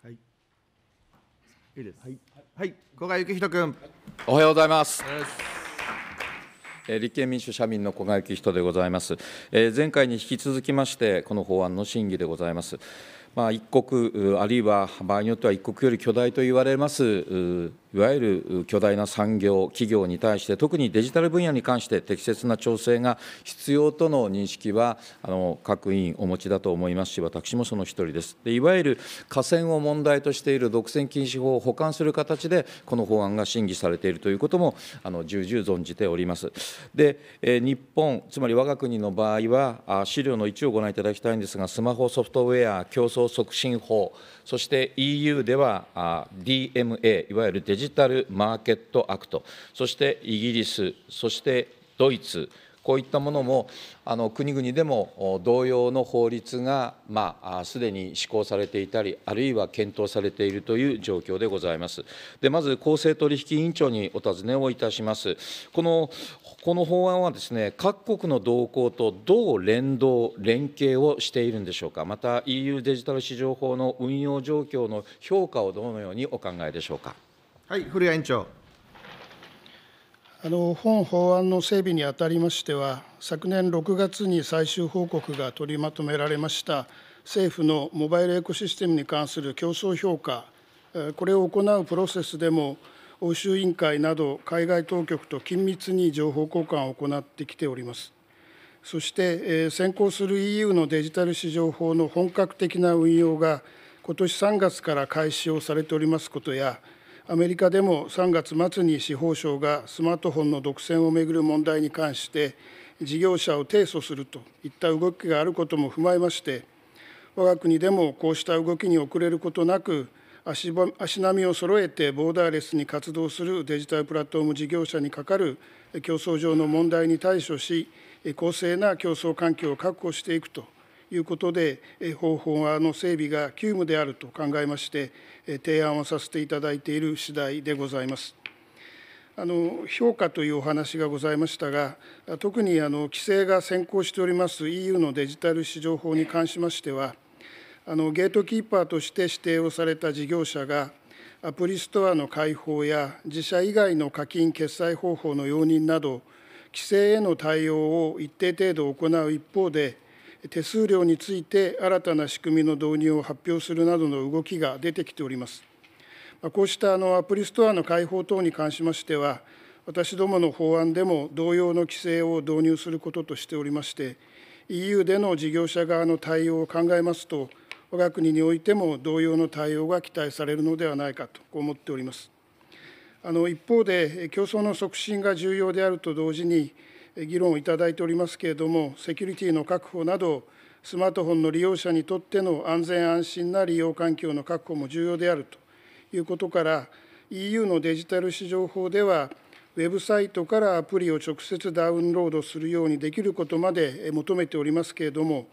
はい。いいです。はい。はい、古賀幸人君。おはようございます。立憲民主社民の古賀幸人でございます。前回に引き続きまして、この法案の審議でございます。まあ、一国、あるいは場合によっては一国より巨大と言われますいわゆる巨大な産業、企業に対して、特にデジタル分野に関して適切な調整が必要との認識は、あの各委員お持ちだと思いますし、私もその一人です。でいわゆる河川を問題としている独占禁止法を補完する形で、この法案が審議されているということも、あの重々存じております。で、え日本、つまり我が国の場合は、資料の1をご覧いただきたいんですが、スマホソフトウェア競争促進法、そして EU では DMA、いわゆるデジジタル・マーケット・アクト、そしてイギリス、そしてドイツ、こういったものもあの国々でも同様の法律がまあに施行されていたりあるいは検討されているという状況でございます。でまず公正取引委員長にお尋ねをいたします。このこの法案はですね各国の動向とどう連動連携をしているんでしょうか。また EU デジタル市場法の運用状況の評価をどのようにお考えでしょうか。はい、古谷委員長。あの本法案の整備にあたりましては、昨年6月に最終報告が取りまとめられました政府のモバイルエコシステムに関する競争評価、これを行うプロセスでも、欧州委員会など海外当局と緊密に情報交換を行ってきております。そして、先行する EU のデジタル市場法の本格的な運用が、今年3月から開始をされておりますことや、アメリカでも3月末に司法省がスマートフォンの独占をめぐる問題に関して事業者を提訴するといった動きがあることも踏まえまして我が国でもこうした動きに遅れることなく足並みを揃えてボーダーレスに活動するデジタルプラットフォーム事業者にかかる競争上の問題に対処し公正な競争環境を確保していくということで方法の整備が急務であると考えまして提案をさせていただいている次第でございます。あの評価というお話がございましたが、特にあの規制が先行しております EU のデジタル市場法に関しましては、あのゲートキーパーとして指定をされた事業者が、アプリストアの開放や自社以外の課金決済方法の容認など、規制への対応を一定程度行う一方で、手数料について新たな仕組みの導入を発表するなどの動きが出てきております。こうしたあのアプリストアの開放等に関しましては、私どもの法案でも同様の規制を導入することとしておりまして、EU での事業者側の対応を考えますと、我が国においても同様の対応が期待されるのではないかと思っております。あの一方で、競争の促進が重要であると同時に、議論をいただいておりますけれども、セキュリティの確保など、スマートフォンの利用者にとっての安全安心な利用環境の確保も重要であるということから、EU のデジタル市場法では、ウェブサイトからアプリを直接ダウンロードするようにできることまで求めておりますけれども、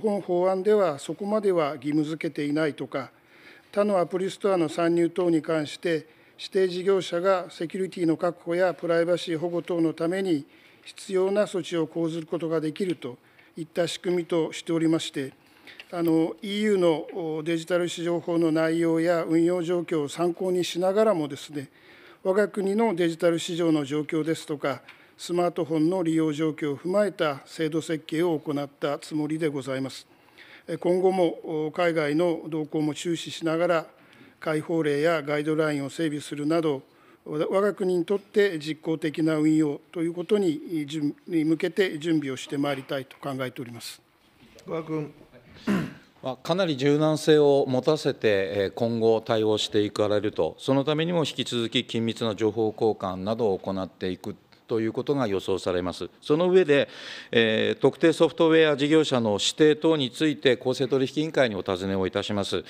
本法案ではそこまでは義務付けていないとか、他のアプリストアの参入等に関して、指定事業者がセキュリティの確保やプライバシー保護等のために必要な措置を講ずることができるといった仕組みとしておりまして、の EU のデジタル市場法の内容や運用状況を参考にしながらもですね、我が国のデジタル市場の状況ですとか、スマートフォンの利用状況を踏まえた制度設計を行ったつもりでございます。今後も海外の動向も注視しながら、開放令やガイドラインを整備するなど、我が国にとって実効的な運用ということに向けて準備をしてまいりたいと考えております。小君 かなり柔軟性を持たせて、今後、対応していかれると、そのためにも引き続き緊密な情報交換などを行っていくということが予想されます。その上で、えー、特定ソフトウェア事業者の指定等について、公正取引委員会にお尋ねをいたします。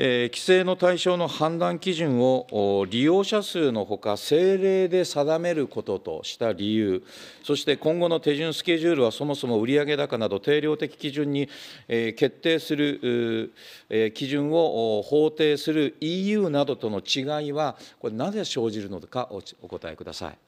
規制の対象の判断基準を利用者数のほか、政令で定めることとした理由、そして今後の手順スケジュールはそもそも売上高など定量的基準に決定する基準を法定する EU などとの違いは、これ、なぜ生じるのかお答えください。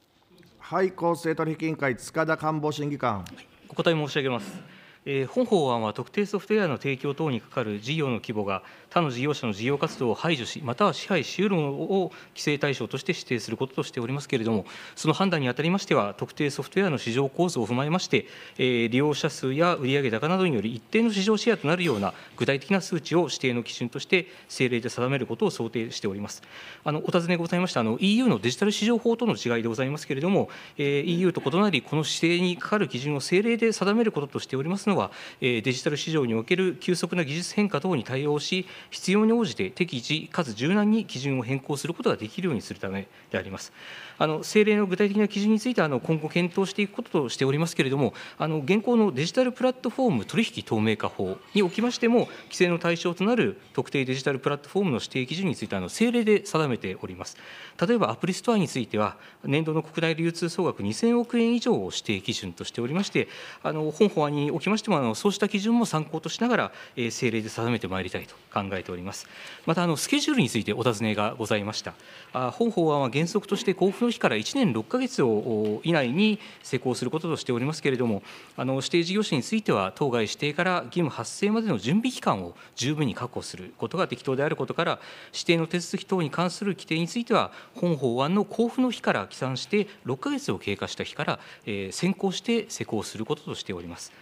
はい、公正取引委員会、塚田官房審議官。お答え申し上げます。本法案は特定ソフトウェアの提供等にかかる事業の規模が他の事業者の事業活動を排除し、または支配しうるものを規制対象として指定することとしておりますけれども、その判断にあたりましては、特定ソフトウェアの市場構造を踏まえまして、利用者数や売上高などにより一定の市場シェアとなるような具体的な数値を指定の基準として政令で定めることを想定しております。あのお尋ねございましたあの EU のデジタル市場法との違いでございますけれども、EU と異なり、この指定にかかる基準を政令で定めることとしておりますのは、デジタル市場における急速な技術変化等に対応し、必要に応じて適時かつ柔軟に基準を変更することができるようにするためであります。あの政令の具体的な基準についてはあの今後検討していくこととしておりますけれども、あの現行のデジタルプラットフォーム取引透明化法におきましても、規制の対象となる特定デジタルプラットフォームの指定基準についてあの政令で定めております。例えばアプリストアについては、年度の国内流通総額2000億円以上を指定基準としておりまして、あの本法案におきましてもあのそうした基準も参考としながら、えー、政令で定めてまいりたいと考えております。またあのスケジュールについてお尋ねがございました。あ本法案は原則として交付消から1年6か月を以内に施行することとしておりますけれども、あの指定事業者については、当該指定から義務発生までの準備期間を十分に確保することが適当であることから、指定の手続き等に関する規定については、本法案の交付の日から起算して、6か月を経過した日から、えー、先行して施行することとしております。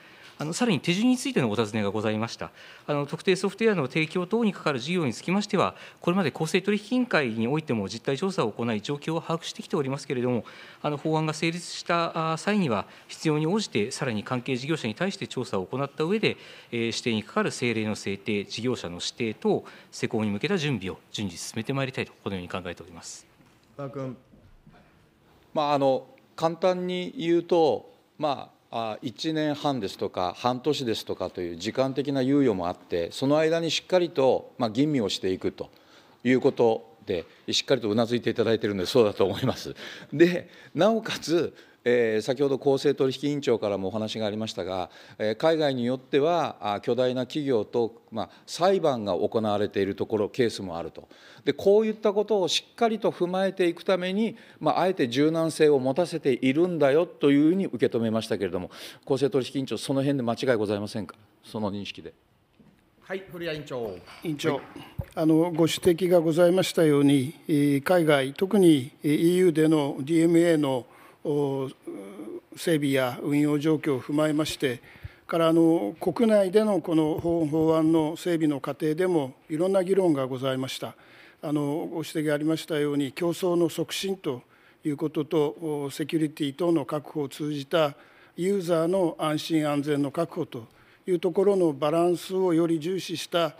あのさらに手順についてのお尋ねがございましたあの特定ソフトウェアの提供等にかかる事業につきましてはこれまで公正取引委員会においても実態調査を行い状況を把握してきておりますけれどもあの法案が成立した際には必要に応じてさらに関係事業者に対して調査を行った上で、えー、指定に係る政令の制定事業者の指定等施行に向けた準備を順次進めてまいりたいとこのように考えております田君、まあ、あの簡単に言うと、まあ、1年半ですとか半年ですとかという時間的な猶予もあってその間にしっかりと、まあ、吟味をしていくということでしっかりとうなずいていただいているのでそうだと思います。でなおかつえ先ほど公正取引委員長からもお話がありましたが、え海外によっては巨大な企業と、ま裁判が行われているところケースもあるとでこういったことをしっかりと踏まえていくために、まあ、あえて柔軟性を持たせているんだよというふうに受け止めましたけれども公正取引委員長その辺で間違いございませんかその認識で。はい、古谷委員長。委員長、はい、あのご指摘がございましたように、海外、特に EU での DMA の整備や運用状況を踏まえましてからあの国内でのこの法案の整備の過程でもいろんな議論がございましたあのご指摘がありましたように競争の促進ということとセキュリティ等の確保を通じたユーザーの安心安全の確保というところのバランスをより重視した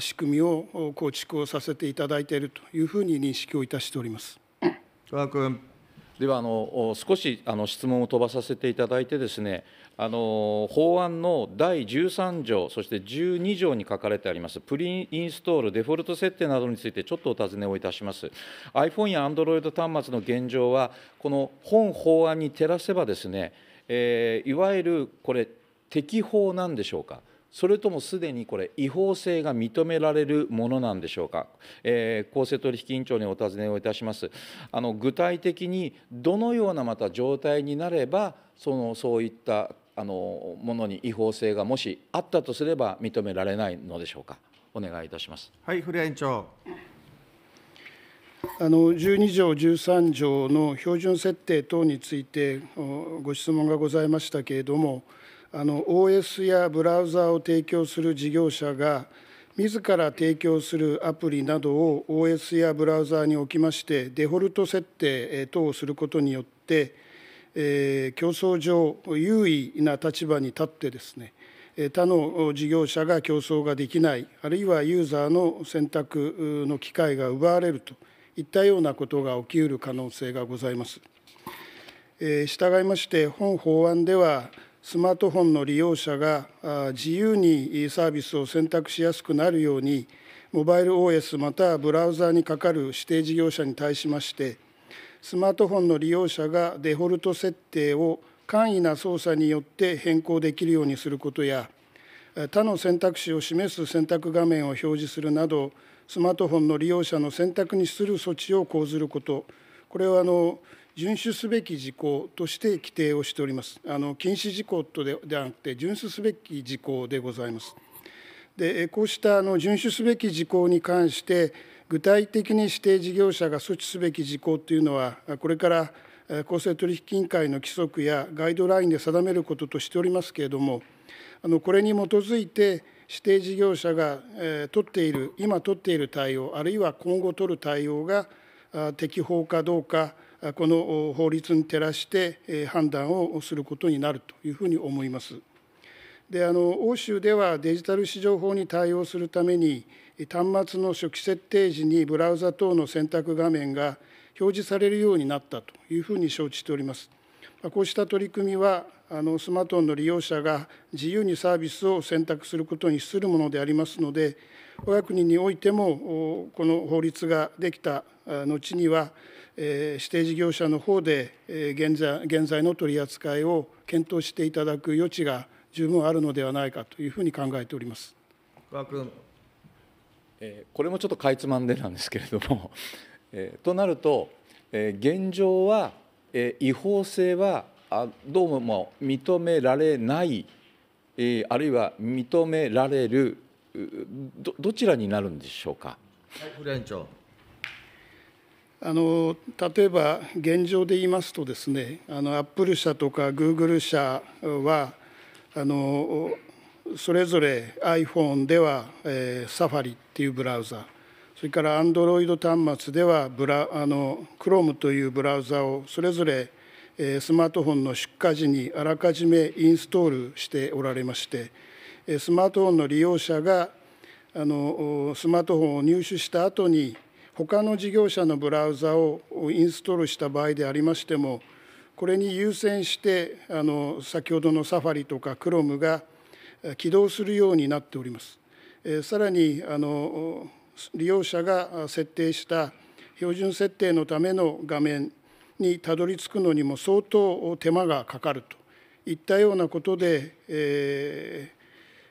仕組みを構築をさせていただいているというふうに認識をいたしております。君ではあの少しあの質問を飛ばさせていただいてですねあの法案の第13条そして12条に書かれてありますプリインストールデフォルト設定などについてちょっとお尋ねをいたします iPhone や Android 端末の現状はこの本法案に照らせばですね、えー、いわゆるこれ適法なんでしょうかそれともすでにこれ、違法性が認められるものなんでしょうか、えー、公正取引委員長にお尋ねをいたします、あの具体的にどのようなまた状態になれば、そのそういったあのものに違法性がもしあったとすれば認められないのでしょうか、お願いいたします。はい古谷委員長あの12条、13条の標準設定等についてご質問がございましたけれども、あの OS やブラウザを提供する事業者が自ら提供するアプリなどを OS やブラウザにおきましてデフォルト設定等をすることによって、えー、競争上優位な立場に立ってですね他の事業者が競争ができないあるいはユーザーの選択の機会が奪われるといったようなことが起きうる可能性がございます。えー、従いまして本法案ではスマートフォンの利用者が自由にサービスを選択しやすくなるようにモバイル OS またはブラウザにかかる指定事業者に対しましてスマートフォンの利用者がデフォルト設定を簡易な操作によって変更できるようにすることや他の選択肢を示す選択画面を表示するなどスマートフォンの利用者の選択にする措置を講ずることこれはあの遵守すべき事項として規定をしております。あの禁止事項とでではなくて、遵守すべき事項でございます。でこうしたあの遵守すべき事項に関して、具体的に指定事業者が措置すべき事項というのは、これから公正取引委員会の規則やガイドラインで定めることとしておりますけれども、あのこれに基づいて、指定事業者が取っている、今取っている対応、あるいは今後取る対応が適法かどうか、この法律に照らして判断をすることになるというふうに思います。であの欧州ではデジタル市場法に対応するために端末の初期設定時にブラウザ等の選択画面が表示されるようになったというふうに承知しております。こうした取り組みはあのスマートフォンの利用者が自由にサービスを選択することに資するものでありますので我が国においてもこの法律ができた後には指定事業者の方で現在現在の取り扱いを検討していただく余地が十分あるのではないかというふうに考えております。君これもちょっとかいつまんでなんですけれども、えとなると、え現状はえ違法性はどうも認められない、えあるいは認められるどどちらになるんでしょうか。はい、あの例えば現状で言いますとですねあのアップル社とかグーグル社はあのそれぞれ iPhone では、えー、サファリっていうブラウザそれから Android 端末ではブラあの Chrome というブラウザをそれぞれスマートフォンの出荷時にあらかじめインストールしておられましてスマートフォンの利用者があのスマートフォンを入手した後に他の事業者のブラウザをインストールした場合でありましてもこれに優先してあの先ほどのサファリとかクロムが起動するようになっております。さらにあの利用者が設定した標準設定のための画面にたどり着くのにも相当手間がかかるといったようなことで、え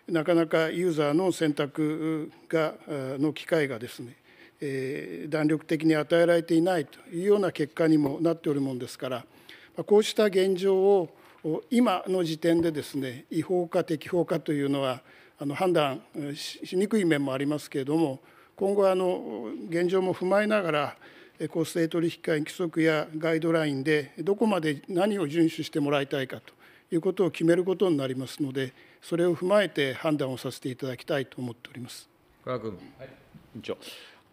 ー、なかなかユーザーの選択がの機会がですね、えー、弾力的に与えられていないというような結果にもなっておるものですからこうした現状を今の時点でですね違法か適法かというのはあの判断しにくい面もありますけれども今後あの現状も踏まえながら公正取引会規則やガイドラインでどこまで何を遵守してもらいたいかということを決めることになりますのでそれを踏まえて判断をさせていただきたいと思っております。加賀君、はい、委員長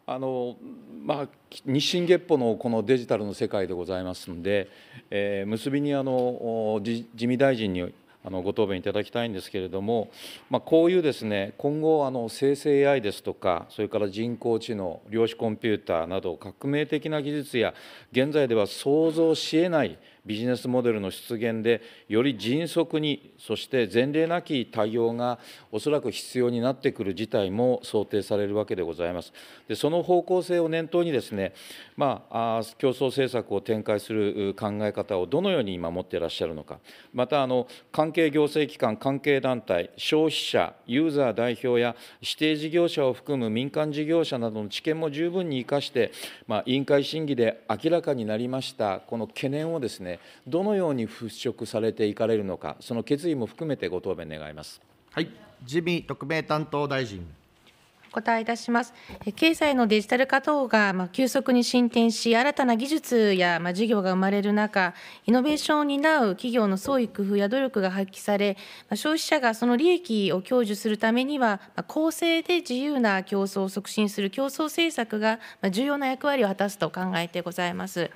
あのまあ、日進月歩のこのデジタルの世界でございますので、えー、結びにあの自見大臣にあのご答弁いただきたいんですけれども、まあ、こういうですね今後あの生成 AI ですとかそれから人工知能量子コンピューターなど革命的な技術や現在では想像しえないビジネスモデルの出現でより迅速にそして前例なき対応がおそらく必要になってくる事態も想定されるわけでございます。でその方向性を念頭にですね、まあ、競争政策を展開する考え方をどのように今持っていらっしゃるのかまたあの関係行政機関関係団体消費者ユーザー代表や指定事業者を含む民間事業者などの知見も十分に生かして、まあ、委員会審議で明らかになりましたこの懸念をですねねどのように払拭されていかれるのかその決意も含めてご答弁願います。はい自民特命担当大臣お答えいたします経済のデジタル化等が急速に進展し、新たな技術や事業が生まれる中、イノベーションを担う企業の創意工夫や努力が発揮され、消費者がその利益を享受するためには、公正で自由な競争を促進する競争政策が重要な役割を果たすと考えてございます。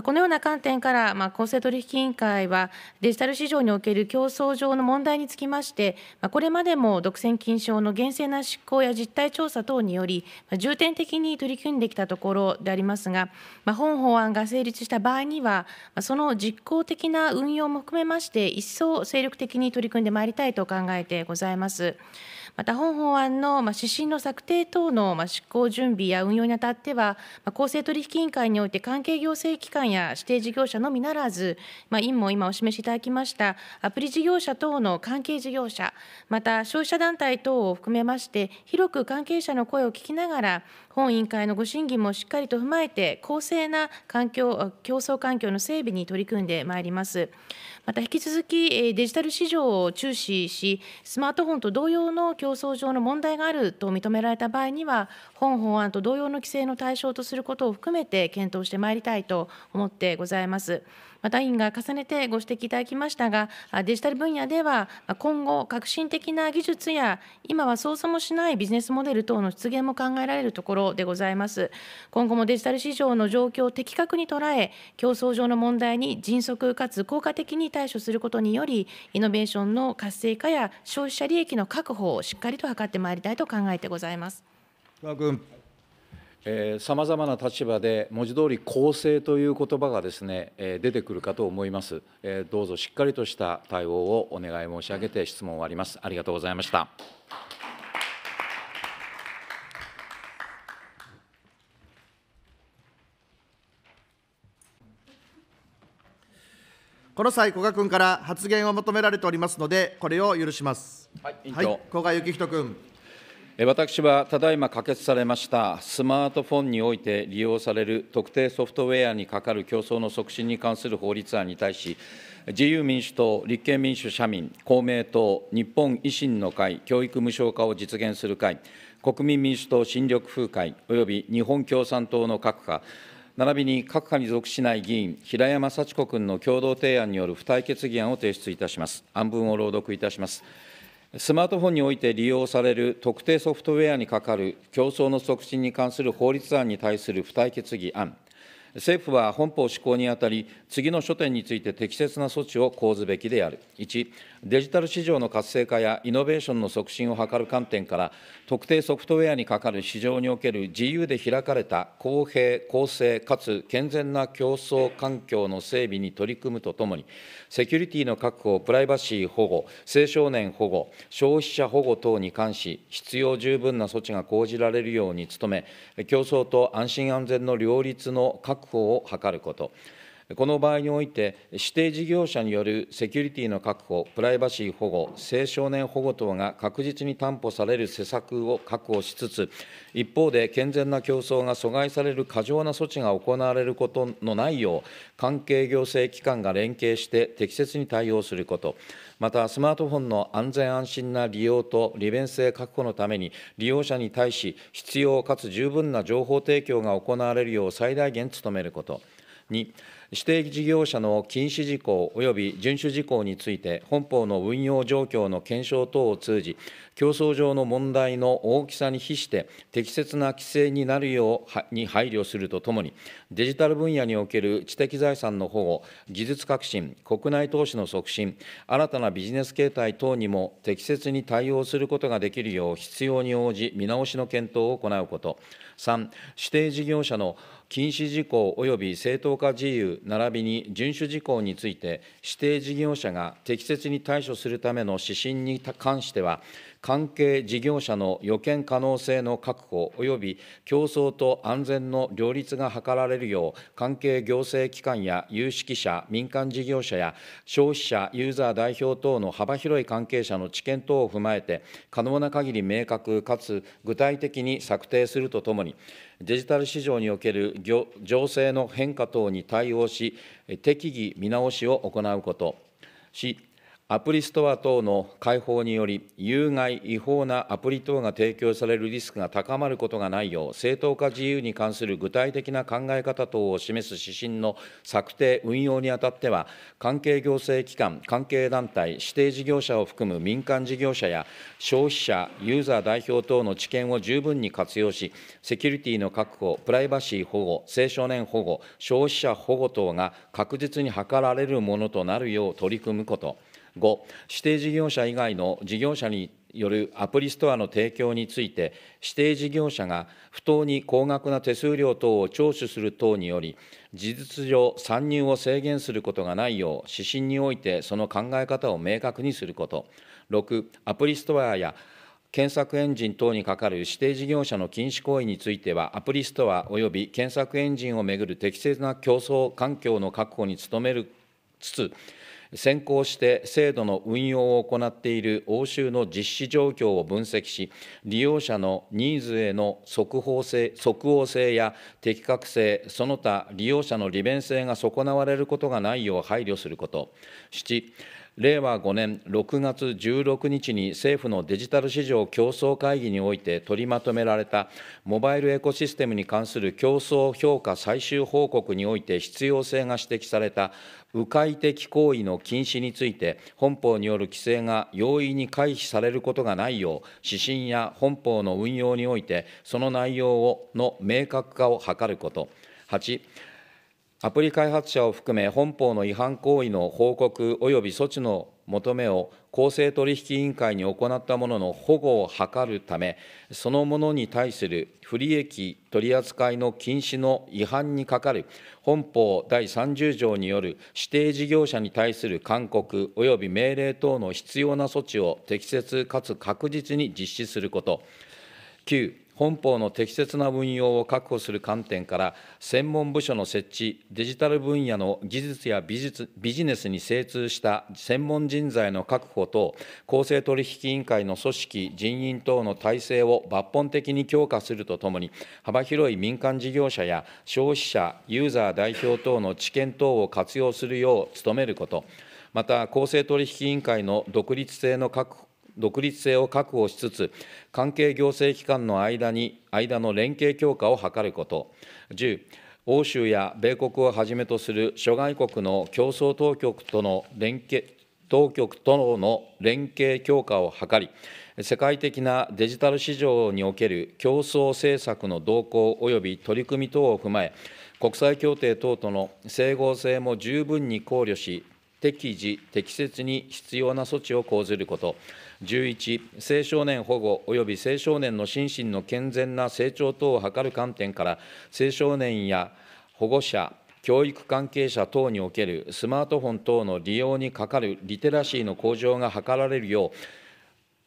このような観点から、まあ、公正取引委員会は、デジタル市場における競争上の問題につきまして、これまでも独占禁止法の厳正な執行や実態調査等により、重点的に取り組んできたところでありますが、本法案が成立した場合には、その実効的な運用も含めまして、一層精力的に取り組んでまいりたいと考えてございます。また本法案の指針の策定等の執行準備や運用にあたっては、公正取引委員会において関係行政機関や指定事業者のみならず、委員も今お示しいただきましたアプリ事業者等の関係事業者、また消費者団体等を含めまして、広く関係者の声を聞きながら、本委員会のご審議もしっかりと踏まえて、公正な環境競争環境の整備に取り組んでまいります。また引き続きデジタル市場を注視し、スマートフォンと同様の競争上の問題があると認められた場合には、本法案と同様の規制の対象とすることを含めて検討してまいりたいと思ってございます。また委員が重ねてご指摘いただきましたが、デジタル分野では、今後、革新的な技術や、今は操作もしないビジネスモデル等の出現も考えられるところでございます。今後もデジタル市場の状況を的確に捉え、競争上の問題に迅速かつ効果的に対処することにより、イノベーションの活性化や消費者利益の確保をししっかりと図ってまいりたいと考えてございます。さまざまな立場で文字通り公正という言葉がですね、えー、出てくるかと思います、えー、どうぞしっかりとした対応をお願い申し上げて質問を終わりますありがとうございました。この際、古賀君から発言を求められておりますので、これを許します。はい、はい、古賀幸人君。私はただいま可決されましたスマートフォンにおいて利用される特定ソフトウェアにかかる競争の促進に関する法律案に対し、自由民主党、立憲民主・社民、公明党、日本維新の会、教育無償化を実現する会、国民民主党・新緑風会、および日本共産党の各派、並びに各派に属しない議員、平山幸子君の共同提案による付帯決議案を提出いたします。案文を朗読いたします。スマートフォンにおいて利用される特定ソフトウェアに係る競争の促進に関する法律案に対する付帯決議案。政府は本法施行にあたり、次の書点について適切な措置を講ずべきである。1、デジタル市場の活性化やイノベーションの促進を図る観点から、特定ソフトウェアにかかる市場における自由で開かれた公平、公正かつ健全な競争環境の整備に取り組むとともに、セキュリティの確保、プライバシー保護、青少年保護、消費者保護等に関し、必要十分な措置が講じられるように努め、競争と安心安全の両立の確確保を図ることこの場合において、指定事業者によるセキュリティの確保、プライバシー保護、青少年保護等が確実に担保される施策を確保しつつ、一方で健全な競争が阻害される過剰な措置が行われることのないよう、関係行政機関が連携して適切に対応すること、またスマートフォンの安全安心な利用と利便性確保のために、利用者に対し、必要かつ十分な情報提供が行われるよう最大限努めること。2指定事業者の禁止事項および順守事項について、本法の運用状況の検証等を通じ、競争上の問題の大きさに比して適切な規制になるように配慮するとともに、デジタル分野における知的財産の保護、技術革新、国内投資の促進、新たなビジネス形態等にも適切に対応することができるよう必要に応じ見直しの検討を行うこと、3、指定事業者の禁止事項及び正当化自由並びに遵守事項について、指定事業者が適切に対処するための指針に関しては、関係事業者の予見可能性の確保及び競争と安全の両立が図られるよう、関係行政機関や有識者、民間事業者や消費者、ユーザー代表等の幅広い関係者の知見等を踏まえて、可能な限り明確かつ具体的に策定するとともに、デジタル市場における情勢の変化等に対応し、適宜見直しを行うことし、アプリストア等の開放により、有害、違法なアプリ等が提供されるリスクが高まることがないよう、正当化自由に関する具体的な考え方等を示す指針の策定、運用にあたっては、関係行政機関、関係団体、指定事業者を含む民間事業者や消費者、ユーザー代表等の知見を十分に活用し、セキュリティの確保、プライバシー保護、青少年保護、消費者保護等が確実に図られるものとなるよう取り組むこと。5、指定事業者以外の事業者によるアプリストアの提供について、指定事業者が不当に高額な手数料等を徴収する等により、事実上、参入を制限することがないよう、指針においてその考え方を明確にすること、6、アプリストアや検索エンジン等に係る指定事業者の禁止行為については、アプリストアおよび検索エンジンをめぐる適切な競争環境の確保に努めるつつ、先行して制度の運用を行っている欧州の実施状況を分析し、利用者のニーズへの即応性即応性や適格性、その他利用者の利便性が損なわれることがないよう配慮すること、7、令和5年6月16日に政府のデジタル市場競争会議において取りまとめられたモバイルエコシステムに関する競争評価最終報告において必要性が指摘された迂回的行為の禁止について本法による規制が容易に回避されることがないよう指針や本法の運用においてその内容をの明確化を図ること8アプリ開発者を含め、本法の違反行為の報告及び措置の求めを公正取引委員会に行ったものの保護を図るため、そのものに対する不利益取扱いの禁止の違反に係る本法第30条による指定事業者に対する勧告及び命令等の必要な措置を適切かつ確実に実施すること。9本法の適切な運用を確保する観点から、専門部署の設置、デジタル分野の技術や美術ビジネスに精通した専門人材の確保等、公正取引委員会の組織、人員等の体制を抜本的に強化するとともに、幅広い民間事業者や消費者、ユーザー代表等の知見等を活用するよう努めること、また公正取引委員会の独立性の確保独立性を確保しつつ、関係行政機関の間に間の連携強化を図ること、10、欧州や米国をはじめとする諸外国の競争当局との連携当局との連携強化を図り、世界的なデジタル市場における競争政策の動向及び取り組み等を踏まえ、国際協定等との整合性も十分に考慮し、適時、適切に必要な措置を講ずること、11、青少年保護及び青少年の心身の健全な成長等を図る観点から、青少年や保護者、教育関係者等におけるスマートフォン等の利用にかかるリテラシーの向上が図られるよう、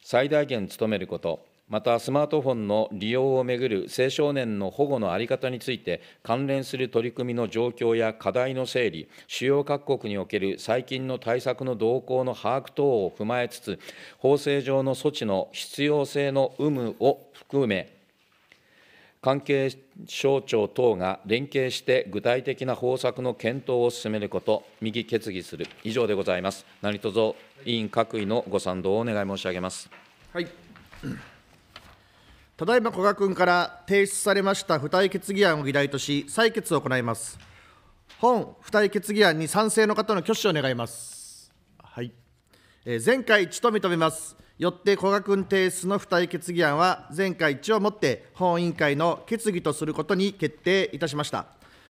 最大限努めること。またスマートフォンの利用をめぐる青少年の保護の在り方について関連する取り組みの状況や課題の整理主要各国における最近の対策の動向の把握等を踏まえつつ法制上の措置の必要性の有無を含め関係省庁等が連携して具体的な方策の検討を進めること、右決議する、以上でございます。何卒、委員各位のご賛同をお願い申し上げます。はいただいま古賀君から提出されました付帯決議案を議題とし、採決を行います。本付帯決議案に賛成の方の挙手を願います。はい。えー、前回一致と認めます。よって古賀君提出の付帯決議案は、前回一致をもって本委員会の決議とすることに決定いたしました。